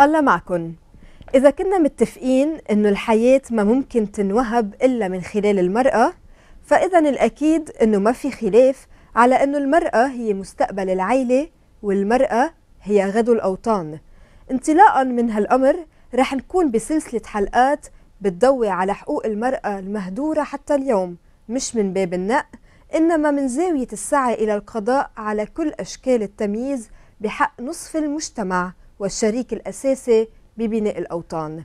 الله معكم إذا كنا متفقين إنه الحياة ما ممكن تنوهب إلا من خلال المرأة فإذا الأكيد إنه ما في خلاف على إنه المرأة هي مستقبل العيلة والمرأة هي غدو الأوطان انطلاقا من هالأمر رح نكون بسلسلة حلقات بتضوي على حقوق المرأة المهدورة حتى اليوم مش من باب النق إنما من زاوية السعي إلى القضاء على كل أشكال التمييز بحق نصف المجتمع والشريك الأساسي ببناء الأوطان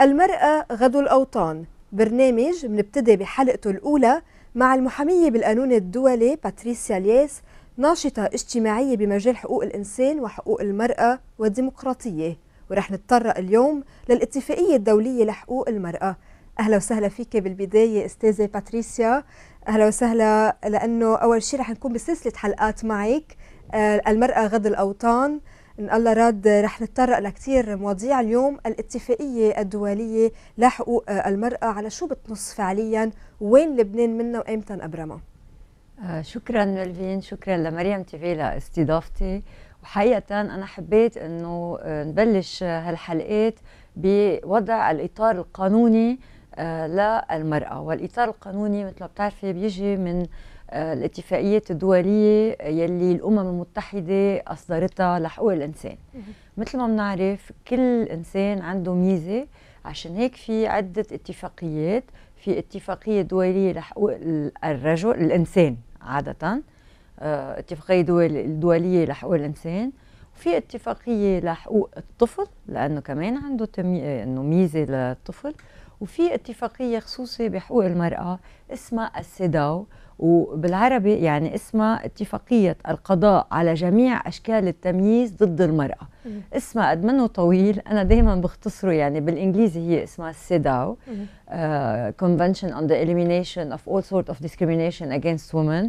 المرأة غدو الأوطان برنامج منبتدي بحلقته الأولى مع المحامية بالقانون الدولي باتريسيا لياس ناشطة اجتماعية بمجال حقوق الإنسان وحقوق المرأة والديمقراطية ورح نتطرق اليوم للاتفاقية الدولية لحقوق المرأة أهلا وسهلا فيك بالبداية أستاذة باتريسيا أهلا وسهلا لأنه أول شيء رح نكون بسلسلة حلقات معك آه، المرأة غد الأوطان إن الله راد رح نتطرق لكثير مواضيع اليوم الاتفاقية الدولية لحقوق آه، المرأة على شو بتنص فعليا وين لبنان منا وإمتى نقبرمها آه، شكرا ملفين شكرا لمريم تيفي لاستضافتي وحقيقة أنا حبيت أنه آه، نبلش هالحلقات بوضع الإطار القانوني للمرأة والإطار القانوني مثل ما بتعرفي بيجي من آه، الاتفاقيات الدوليه يلي الامم المتحده اصدرتها لحقوق الانسان مثل ما بنعرف كل انسان عنده ميزه عشان هيك في عده اتفاقيات في اتفاقيه دوليه لحقوق الرجل الانسان عاده آه، اتفاقيه دوليه لحقوق الانسان وفي اتفاقيه لحقوق الطفل لانه كمان عنده تمي... آه، انه ميزه للطفل وفي اتفاقيه خصوصي بحقوق المراه اسمها السيداو وبالعربي يعني اسمها اتفاقية القضاء على جميع أشكال التمييز ضد المرأة اسمها قد طويل أنا دايما بختصره يعني بالإنجليزي هي اسمها سيداو uh, Convention on the Elimination of All Sort of Discrimination Against Women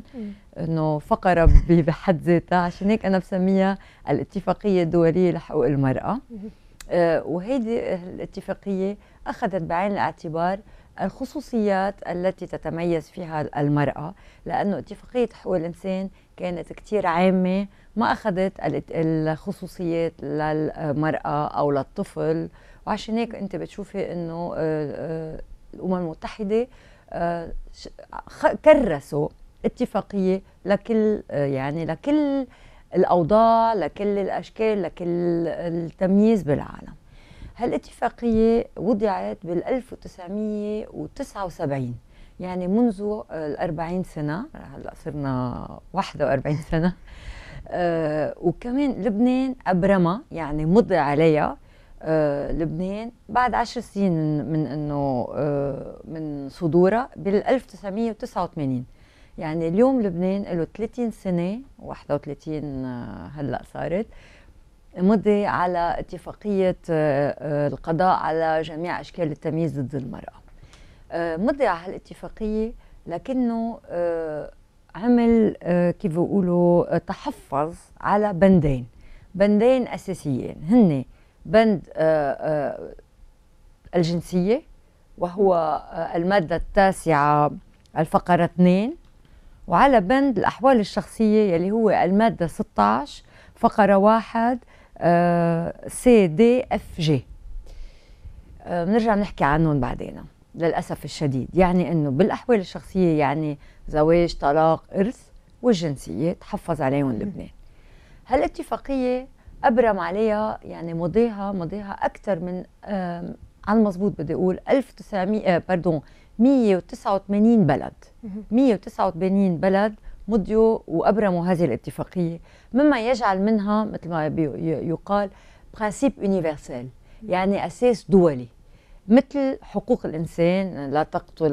إنه فقرة بحد ذاتها عشان هيك أنا بسميها الاتفاقية الدولية لحقوق المرأة uh, وهيدي الاتفاقية أخذت بعين الاعتبار الخصوصيات التي تتميز فيها المرأة لأنه اتفاقية حقوق الإنسان كانت كتير عامة ما أخذت الخصوصيات للمرأة أو للطفل وعشان هيك أنت بتشوفي أنه آه، آه، الأمم المتحدة آه، كرسوا اتفاقية لكل يعني لكل الأوضاع لكل الأشكال لكل التمييز بالعالم هالاتفاقية وضعت بال 1979 يعني منذ الأربعين سنة هلأ صرنا 41 سنة أه وكمان لبنان أبرمها يعني مضي عليها أه لبنان بعد عشر سنين من, انه أه من صدورها بال 1989 يعني اليوم لبنان له 30 سنه 31 آه، هلا صارت مضي على اتفاقية آه، آه، القضاء على جميع أشكال التمييز ضد المرأة آه، مضي على هالاتفاقية لكنه عمل كيف بيقولوا تحفظ على بندين بندين أساسيين هن بند الجنسية وهو المادة التاسعة الفقرة 2 وعلى بند الأحوال الشخصية يلي هو المادة 16 فقرة واحد سي دي اف جي بنرجع بنحكي عنهم بعدين للاسف الشديد يعني انه بالاحوال الشخصيه يعني زواج طلاق ارث والجنسيه تحفظ عليهم لبنان هالاتفاقيه ابرم عليها يعني مضيها مضيها اكثر من على المضبوط بدي اقول 1900 باردون 189 بلد 189 بلد مضيوا وابرموا هذه الاتفاقيه مما يجعل منها مثل ما يقال برانسيب يونيفرسال يعني اساس دولي مثل حقوق الانسان لا تقتل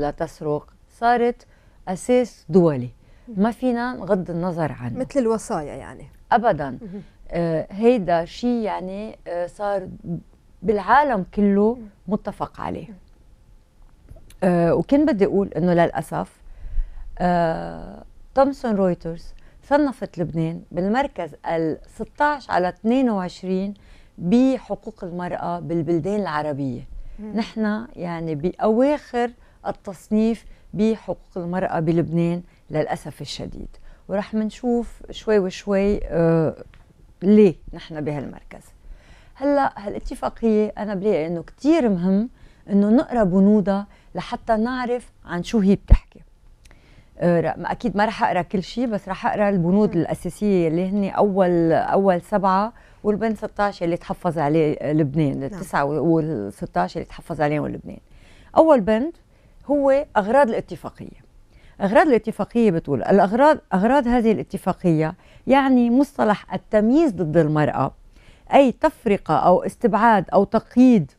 لا تسرق صارت اساس دولي ما فينا نغض النظر عنه مثل الوصايا يعني ابدا آه هيدا شيء يعني آه صار بالعالم كله متفق عليه آه وكان بدي اقول انه للاسف آه تومسون رويترز صنفت لبنان بالمركز ال 16 على 22 بحقوق المرأة بالبلدان العربية نحن يعني بأواخر التصنيف بحقوق المرأة بلبنان للأسف الشديد ورح منشوف شوي وشوي آه ليه نحن بهالمركز هلا هالاتفاقية أنا بلاقي إنه كتير مهم إنه نقرأ بنودها لحتى نعرف عن شو هي بتحكي آه، اكيد ما راح اقرا كل شيء بس راح اقرا البنود الاساسيه اللي هن اول اول سبعه والبند 16 اللي تحفظ عليه لبنان نعم. التسعه وال16 اللي تحفظ عليهم لبنان اول بند هو اغراض الاتفاقيه اغراض الاتفاقيه بتقول الاغراض اغراض هذه الاتفاقيه يعني مصطلح التمييز ضد المراه اي تفرقه او استبعاد او تقييد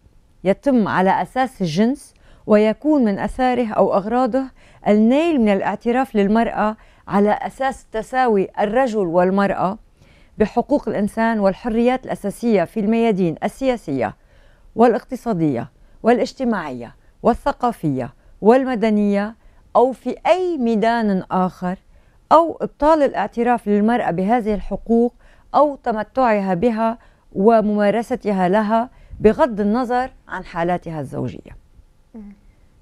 يتم على اساس الجنس ويكون من اثاره او اغراضه النيل من الاعتراف للمرأة على أساس تساوي الرجل والمرأة بحقوق الإنسان والحريات الأساسية في الميادين السياسية والاقتصادية والاجتماعية والثقافية والمدنية أو في أي ميدان آخر أو إبطال الاعتراف للمرأة بهذه الحقوق أو تمتعها بها وممارستها لها بغض النظر عن حالاتها الزوجية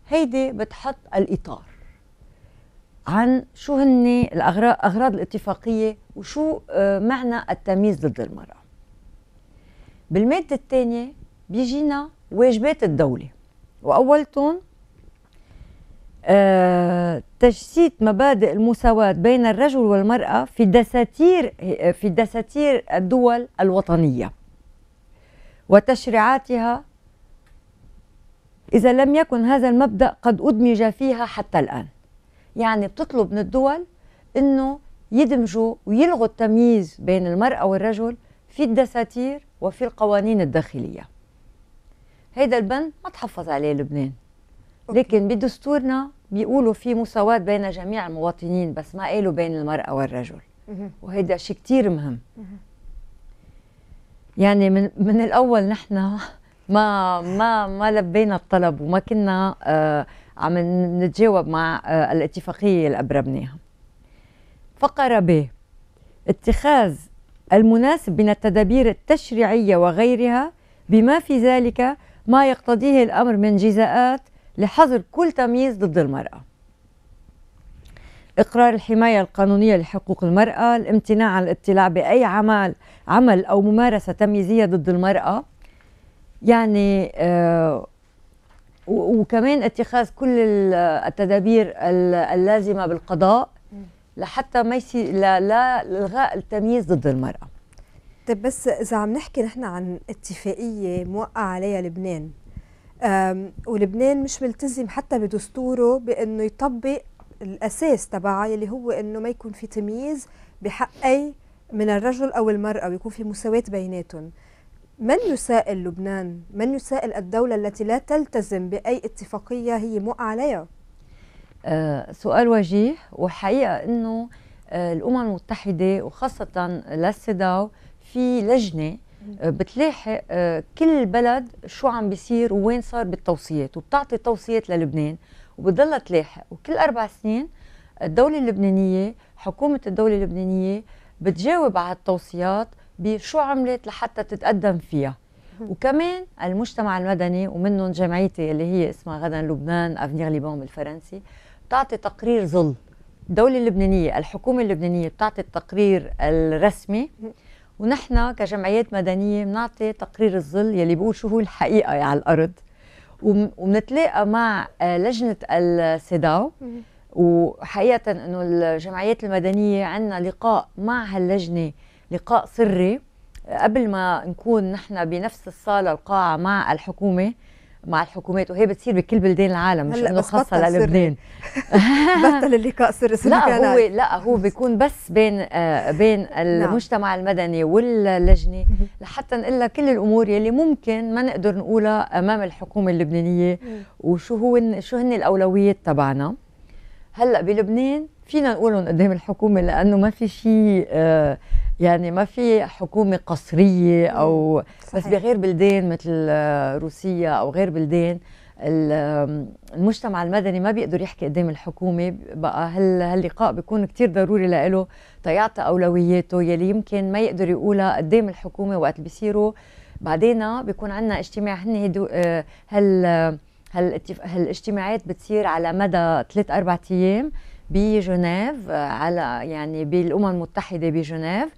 هيدي بتحط الإطار عن شو هن الأغراض أغراض الاتفاقية وشو آه، معنى التمييز ضد المرأة بالمادة الثانية بيجينا واجبات الدولة وأولتهم آه، تجسيد مبادئ المساواة بين الرجل والمرأة في دساتير في دساتير الدول الوطنية وتشريعاتها إذا لم يكن هذا المبدأ قد أدمج فيها حتى الآن يعني بتطلب من الدول انه يدمجوا ويلغوا التمييز بين المرأة والرجل في الدساتير وفي القوانين الداخلية هيدا البند ما تحفظ عليه لبنان لكن بدستورنا بيقولوا في مساواة بين جميع المواطنين بس ما قالوا بين المرأة والرجل وهيدا شيء كثير مهم يعني من, من الأول نحن ما ما ما لبينا الطلب وما كنا آه عم نتجاوب مع آه، الاتفاقية اللي أبرمناها فقرة ب اتخاذ المناسب من التدابير التشريعية وغيرها بما في ذلك ما يقتضيه الأمر من جزاءات لحظر كل تمييز ضد المرأة إقرار الحماية القانونية لحقوق المرأة الامتناع عن الاطلاع بأي عمل عمل أو ممارسة تمييزية ضد المرأة يعني آه وكمان اتخاذ كل التدابير اللازمه بالقضاء لحتى ما يصير لا, لا الغاء التمييز ضد المراه طيب بس اذا عم نحكي نحن عن اتفاقيه موقع عليها لبنان ولبنان مش ملتزم حتى بدستوره بانه يطبق الاساس تبعها اللي هو انه ما يكون في تمييز بحق اي من الرجل او المراه ويكون في مساواه بيناتهم من يسائل لبنان؟ من يسائل الدولة التي لا تلتزم بأي اتفاقية هي مؤ عليها؟ آه سؤال وجيه وحقيقة أنه آه الأمم المتحدة وخاصة للسداو في لجنة آه بتلاحق آه كل بلد شو عم بيصير ووين صار بالتوصيات وبتعطي توصيات للبنان وبتضلها تلاحق وكل أربع سنين الدولة اللبنانية حكومة الدولة اللبنانية بتجاوب على التوصيات بشو عملت لحتى تتقدم فيها وكمان المجتمع المدني ومنهم جمعيتي اللي هي اسمها غدا لبنان افنير ليبون بالفرنسي بتعطي تقرير ظل الدولة اللبنانية الحكومة اللبنانية بتعطي التقرير الرسمي ونحن كجمعيات مدنية بنعطي تقرير الظل يلي بقول شو هو الحقيقة على الأرض وبنتلاقى مع آه، لجنة السيداو وحقيقة أنه الجمعيات المدنية عندنا لقاء مع هاللجنة لقاء سري قبل ما نكون نحن بنفس الصاله القاعه مع الحكومه مع الحكومات وهي بتصير بكل بلدان العالم مش انه خاصه للبنان بطل اللقاء سري لا هو لا هو بيكون بس بين آه بين نعم. المجتمع المدني واللجنه لحتى نقول لها كل الامور يلي ممكن ما نقدر نقولها امام الحكومه اللبنانيه وشو هو شو هن الاولويات تبعنا هلا بلبنان فينا نقولهم قدام الحكومه لانه ما في شيء آه يعني ما في حكومه قصريه او صحيح. بس بغير بلدان مثل روسيا او غير بلدان المجتمع المدني ما بيقدر يحكي قدام الحكومه بقى هال هاللقاء بيكون كتير ضروري لإله تيعطي اولوياته يلي يمكن ما يقدر يقولها قدام الحكومه وقت بيصيروا بعدين آه، بيكون عندنا اجتماع هن آه، هال هالاجتماعات بتصير على مدى ثلاث اربع ايام بجنيف آه، على يعني بالامم المتحده بجنيف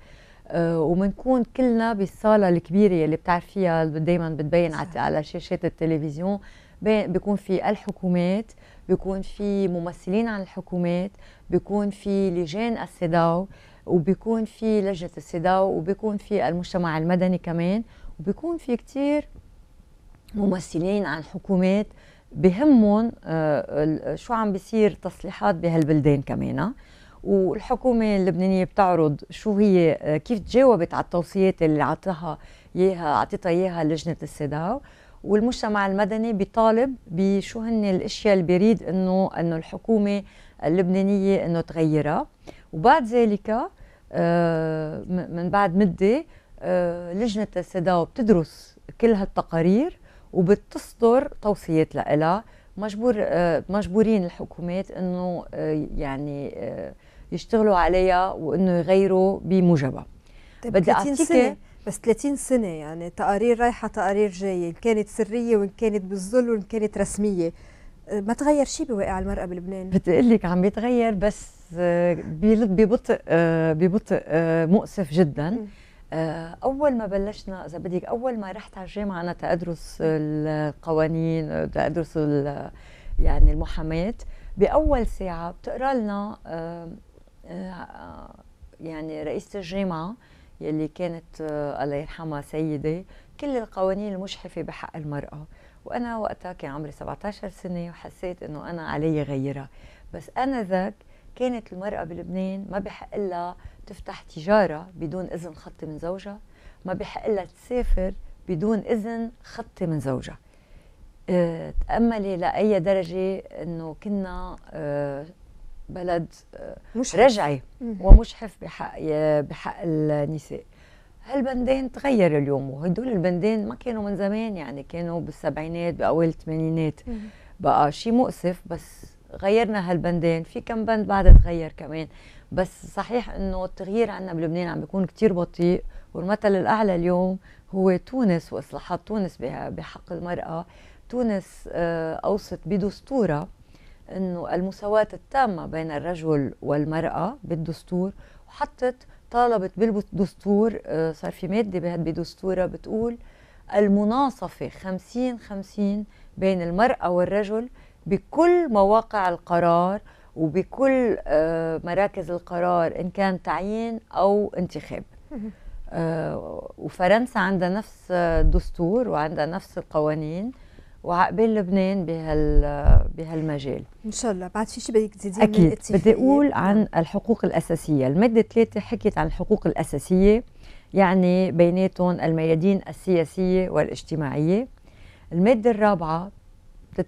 آه، وبنكون كلنا بالصاله الكبيره يلي بتعرفيها دائما بتبين على شاشات التلفزيون بيكون في الحكومات بيكون في ممثلين عن الحكومات بيكون في لجان السداو وبيكون في لجنة السداو وبيكون في المجتمع المدني كمان وبيكون في كتير ممثلين عن حكومات بهمهم آه، شو عم بيصير تصليحات بهالبلدان كمان آه. والحكومه اللبنانيه بتعرض شو هي آه، كيف تجاوبت على التوصيات اللي عطاها اياها عطيتها اياها لجنه السداو والمجتمع المدني بيطالب بشو هن الاشياء اللي بيريد انه انه الحكومه اللبنانيه انه تغيرها وبعد ذلك آه، من بعد مده آه، لجنه السداو بتدرس كل هالتقارير وبتصدر توصيات لها مجبور مجبورين الحكومات انه يعني يشتغلوا عليها وانه يغيروا بموجبها طيب بدي اعطيك بس 30 سنه يعني تقارير رايحه تقارير جايه ان كانت سريه وان كانت بالظل وان كانت رسميه أه، ما تغير شيء بواقع المرأة بلبنان اقول لك عم بيتغير بس أه، ببطء أه، ببطء مؤسف جدا أول ما بلشنا إذا بدك أول ما رحت على الجامعة أنا تأدرس القوانين تأدرس يعني المحاماة بأول ساعة بتقرأ لنا آه، يعني رئيسة الجامعة يلي كانت آه، الله يرحمها سيدة كل القوانين المجحفة بحق المرأة وأنا وقتها كان عمري 17 سنة وحسيت إنه أنا علي غيرها بس أنا ذاك كانت المرأة بلبنان ما بحق لها تفتح تجارة بدون إذن خطي من زوجها ما بحق لها تسافر بدون إذن خطي من زوجها آه، تأملي لأي درجة إنه كنا بلد آه، مشحف. رجعي ومشحف بحق بحق النساء هالبندين تغير اليوم وهدول البندين ما كانوا من زمان يعني كانوا بالسبعينات باوائل الثمانينات بقى شيء مؤسف بس غيرنا هالبندين في كم بند بعد تغير كمان بس صحيح انه التغيير عندنا بلبنان عم بيكون كتير بطيء والمثل الاعلى اليوم هو تونس واصلاحات تونس بحق المراه تونس آه، اوصت بدستورها انه المساواه التامه بين الرجل والمراه بالدستور وحطت طالبت بالدستور آه، صار في ماده بدستورها بتقول المناصفه 50 50 بين المراه والرجل بكل مواقع القرار وبكل آه، مراكز القرار ان كان تعيين او انتخاب آه، وفرنسا عندها نفس الدستور وعندها نفس القوانين وعقبال لبنان بهال بهالمجال ان شاء الله بعد في شيء بدك تزيدي اكيد بدي اقول نعم. عن الحقوق الاساسيه الماده 3 حكيت عن الحقوق الاساسيه يعني بيناتهم الميادين السياسيه والاجتماعيه الماده الرابعه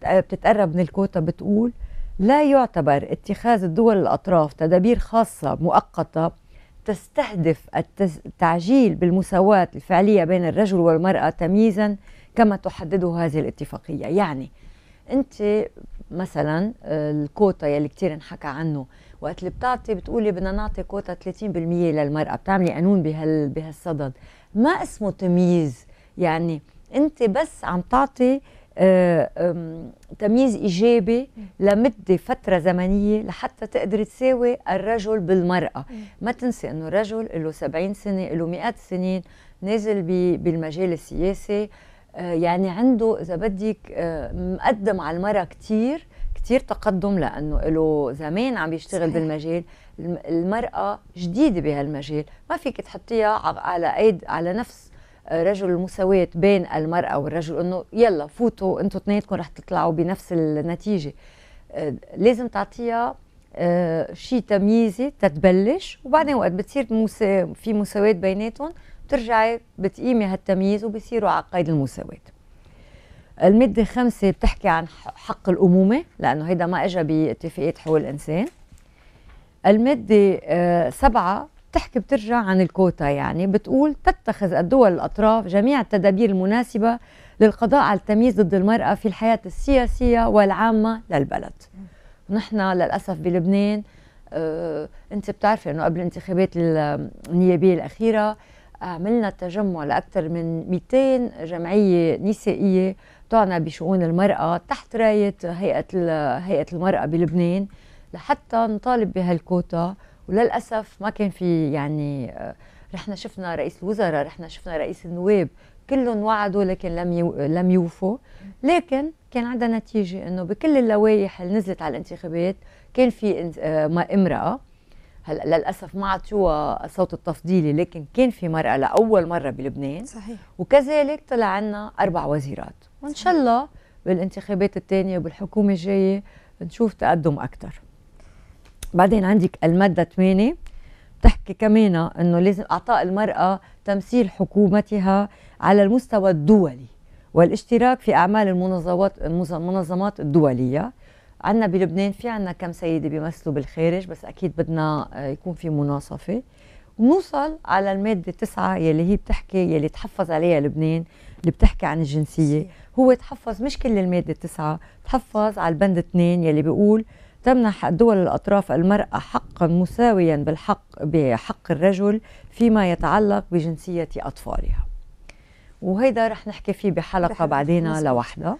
بتتقرب من الكوتا بتقول لا يعتبر اتخاذ الدول الاطراف تدابير خاصه مؤقته تستهدف التعجيل بالمساواه الفعليه بين الرجل والمراه تمييزا كما تحدده هذه الاتفاقية يعني أنت مثلا آه، الكوتا يلي كتير انحكى عنه وقت اللي بتعطي بتقولي بدنا نعطي كوتا 30% للمرأة بتعملي قانون بهال بهالصدد ما اسمه تمييز يعني أنت بس عم تعطي آه، تمييز ايجابي لمده فتره زمنيه لحتى تقدر تساوي الرجل بالمراه ما تنسي انه الرجل له 70 سنه له مئات سنين نازل بالمجال السياسي آه، يعني عنده اذا بدك آه، مقدم على المرأة كثير كثير تقدم لانه له زمان عم يشتغل صحيح. بالمجال المراه جديده بهالمجال ما فيك تحطيها على ايد على نفس آه، رجل المساواة بين المرأة والرجل انه يلا فوتوا انتوا اثنيناتكم رح تطلعوا بنفس النتيجة لازم تعطيها شيء تمييزي تتبلش وبعدين وقت بتصير في مساواة بيناتهم بترجعي بتقيمي هالتمييز وبصيروا على قيد المساواة المادة خمسة بتحكي عن حق الأمومة لأنه هيدا ما إجا باتفاقية حقوق الإنسان المادة آه، سبعة بتحكي بترجع عن الكوتا يعني بتقول تتخذ الدول الأطراف جميع التدابير المناسبة للقضاء على التمييز ضد المرأة في الحياة السياسية والعامة للبلد نحن للأسف بلبنان آه، أنت بتعرفي أنه قبل الانتخابات النيابية الأخيرة عملنا تجمع لأكثر من 200 جمعية نسائية تعنى بشؤون المرأة تحت راية هيئة هيئة المرأة بلبنان لحتى نطالب بهالكوتا وللأسف ما كان في يعني آه، رحنا شفنا رئيس الوزراء رحنا شفنا رئيس النواب كلهم وعدوا لكن لم يو... لم يوفوا لكن كان عندها نتيجه انه بكل اللوائح اللي نزلت على الانتخابات كان في آه، امراه هلا للاسف ما عطيوها صوت التفضيلي لكن كان في مرأة لاول مره بلبنان صحيح وكذلك طلع عنا اربع وزيرات وان شاء الله بالانتخابات الثانيه وبالحكومه الجايه نشوف تقدم اكثر بعدين عندك الماده 8 بتحكي كمان انه لازم اعطاء المراه تمثيل حكومتها على المستوى الدولي والاشتراك في اعمال المنظمات المنظمات الدوليه عندنا بلبنان في عندنا كم سيده بيمثلوا بالخارج بس اكيد بدنا آه، يكون في مناصفه ونوصل على الماده تسعة يلي هي بتحكي يلي تحفظ عليها لبنان اللي بتحكي عن الجنسيه هو تحفظ مش كل الماده تسعة تحفظ على البند اثنين يلي بيقول تمنح الدول الأطراف المرأة حقا مساويا بالحق بحق الرجل فيما يتعلق بجنسية أطفالها وهيدا رح نحكي فيه بحلقة بعدين لوحدها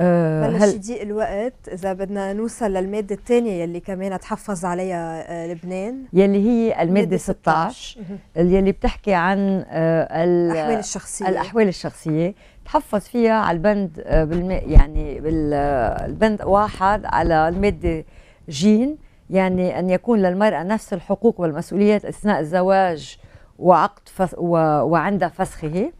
بلش آه، يضيق الوقت اذا بدنا نوصل للماده الثانيه يلي كمان تحفظ عليها آه، لبنان يلي هي الماده 16 يلي بتحكي عن آه، الاحوال الشخصيه الاحوال الشخصيه تحفظ فيها على البند بالم... يعني بالبند واحد على الماده جين يعني ان يكون للمراه نفس الحقوق والمسؤوليات اثناء الزواج وعقد فس... و... وعند فسخه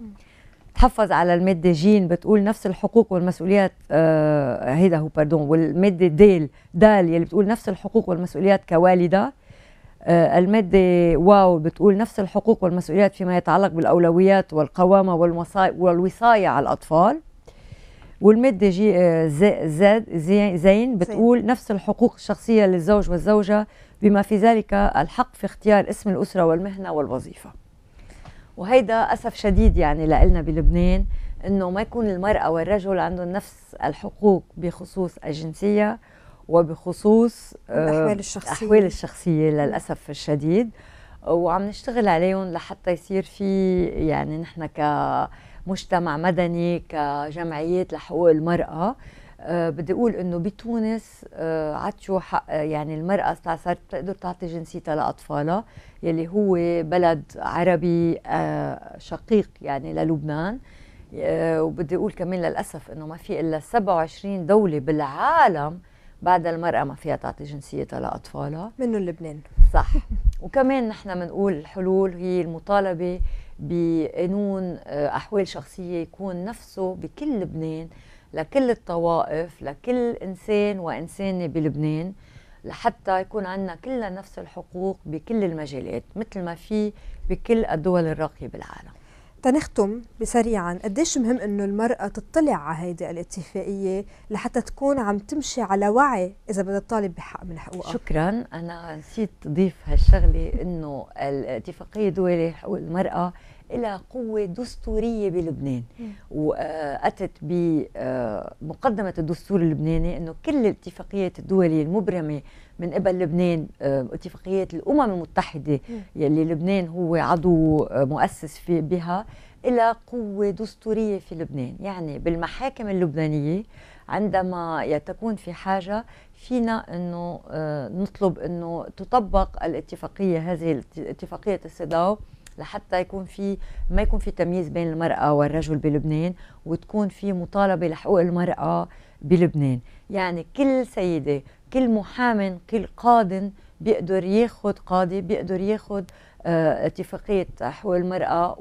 تحفظ على المادة جين بتقول نفس الحقوق والمسؤوليات آه هيدا هو باردون والمادة ديل دال يلي بتقول نفس الحقوق والمسؤوليات كوالدة آه المادة واو بتقول نفس الحقوق والمسؤوليات فيما يتعلق بالأولويات والقوامة والوصاية على الأطفال والمادة جي آه، زاد زي زين بتقول نفس الحقوق الشخصية للزوج والزوجة بما في ذلك الحق في اختيار اسم الأسرة والمهنة والوظيفة وهيدا اسف شديد يعني لنا بلبنان انه ما يكون المراه والرجل عندهم نفس الحقوق بخصوص الجنسيه وبخصوص الاحوال آه، الشخصيه الاحوال الشخصيه للاسف الشديد وعم نشتغل عليهم لحتى يصير في يعني نحن كمجتمع مدني كجمعيات لحقوق المراه آه، بدي اقول انه بتونس آه، عطشوا حق آه، يعني المراه صارت تقدر تعطي جنسيتها لاطفالها يلي هو بلد عربي شقيق يعني للبنان وبدي اقول كمان للاسف انه ما في الا 27 دوله بالعالم بعد المرأة ما فيها تعطي جنسيتها لأطفالها منه لبنان صح وكمان نحن بنقول الحلول هي المطالبة بقانون أحوال شخصية يكون نفسه بكل لبنان لكل الطوائف لكل إنسان وإنسانة بلبنان لحتى يكون عندنا كلنا نفس الحقوق بكل المجالات مثل ما في بكل الدول الراقية بالعالم تنختم بسريعا قديش مهم انه المرأة تطلع على هيدي الاتفاقية لحتى تكون عم تمشي على وعي اذا بدها تطالب بحق من حقوقها شكرا انا نسيت اضيف هالشغلة انه الاتفاقية الدولية حقوق المرأة إلى قوة دستورية بلبنان وأتت بمقدمة الدستور اللبناني أنه كل الاتفاقيات الدولية المبرمة من قبل لبنان آه، اتفاقيات الأمم المتحدة يلي لبنان هو عضو آه، مؤسس في بها إلى قوة دستورية في لبنان يعني بالمحاكم اللبنانية عندما تكون في حاجة فينا أنه آه، نطلب أنه تطبق الاتفاقية هذه اتفاقية السداو لحتى يكون في ما يكون في تمييز بين المرأة والرجل بلبنان وتكون في مطالبة لحقوق المرأة بلبنان يعني كل سيدة كل محام كل قاض بيقدر ياخد قاضي بيقدر ياخد آه، اتفاقية حقوق المرأة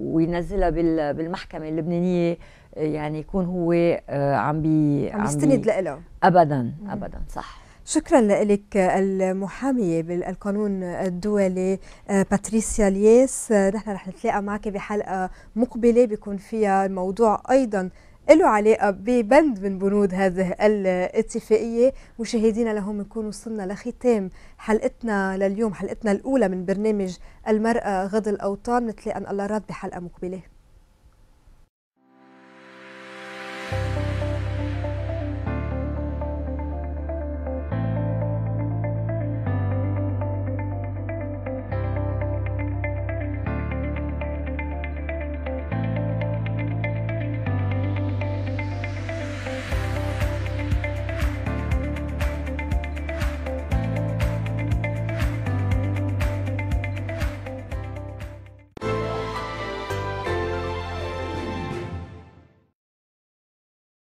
وينزلها بالمحكمة اللبنانية آه، يعني يكون هو آه، عم بي عم بيستند لها ابدا ابدا صح شكرا لك المحاميه بالقانون الدولي باتريسيا آه، لياس نحن رح نتلاقى معك بحلقه مقبله بيكون فيها الموضوع ايضا له علاقه ببند من بنود هذه الاتفاقيه مشاهدينا لهم نكون وصلنا لختام حلقتنا لليوم حلقتنا الاولى من برنامج المراه غض الاوطان نتلاقى ان الله راد بحلقه مقبله